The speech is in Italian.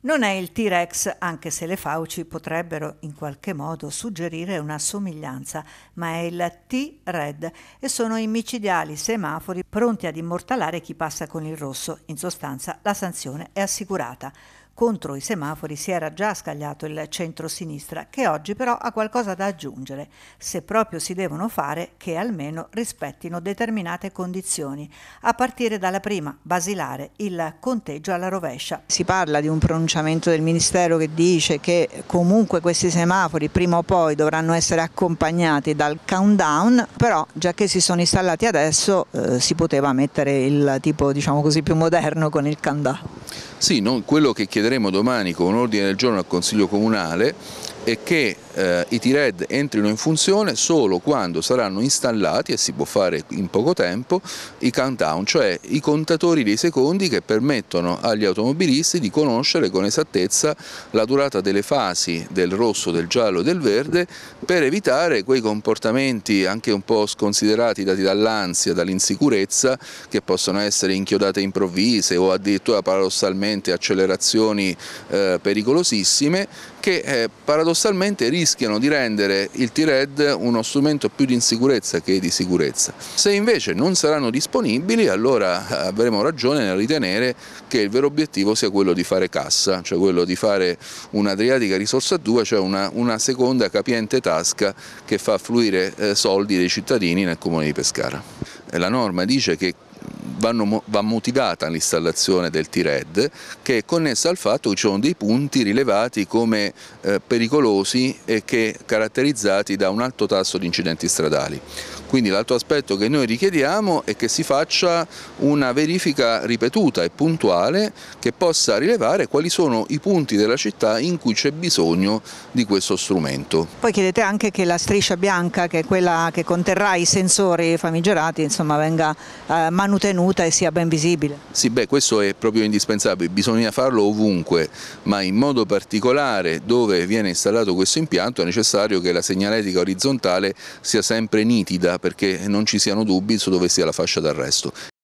Non è il T-Rex, anche se le fauci potrebbero in qualche modo suggerire una somiglianza, ma è il T-Red e sono i micidiali semafori pronti ad immortalare chi passa con il rosso. In sostanza la sanzione è assicurata. Contro i semafori si era già scagliato il centro-sinistra, che oggi però ha qualcosa da aggiungere, se proprio si devono fare, che almeno rispettino determinate condizioni, a partire dalla prima, basilare, il conteggio alla rovescia. Si parla di un pronunciamento del Ministero che dice che comunque questi semafori prima o poi dovranno essere accompagnati dal countdown, però già che si sono installati adesso eh, si poteva mettere il tipo diciamo così, più moderno con il countdown. Sì, quello che chiederemo domani con un ordine del giorno al Consiglio Comunale è che eh, i T-RED entrino in funzione solo quando saranno installati, e si può fare in poco tempo, i countdown, cioè i contatori dei secondi che permettono agli automobilisti di conoscere con esattezza la durata delle fasi del rosso, del giallo e del verde per evitare quei comportamenti anche un po' sconsiderati dati dall'ansia, dall'insicurezza che possono essere inchiodate improvvise o addirittura paradossalmente accelerazioni eh, pericolosissime che eh, paradossalmente rischiano di rendere il T-RED uno strumento più di insicurezza che di sicurezza. Se invece non saranno disponibili allora eh, avremo ragione nel ritenere che il vero obiettivo sia quello di fare cassa, cioè quello di fare un'Adriatica risorsa 2, cioè una, una, seconda capiente tasca che fa fluire eh, soldi dei cittadini nel comune di Pescara. La norma dice che vanno, va motivata l'installazione del T-RED che è connessa al fatto che ci sono dei punti rilevati come eh, pericolosi e che caratterizzati da un alto tasso di incidenti stradali. Quindi l'altro aspetto che noi richiediamo è che si faccia una verifica ripetuta e puntuale che possa rilevare quali sono i punti della città in cui c'è bisogno di questo strumento. Poi chiedete anche che la striscia bianca, che è quella che conterrà i sensori famigerati, insomma, venga eh, manutenuta tenuta e sia ben visibile. Sì, beh, questo è proprio indispensabile, bisogna farlo ovunque, ma in modo particolare dove viene installato questo impianto è necessario che la segnaletica orizzontale sia sempre nitida perché non ci siano dubbi su dove sia la fascia d'arresto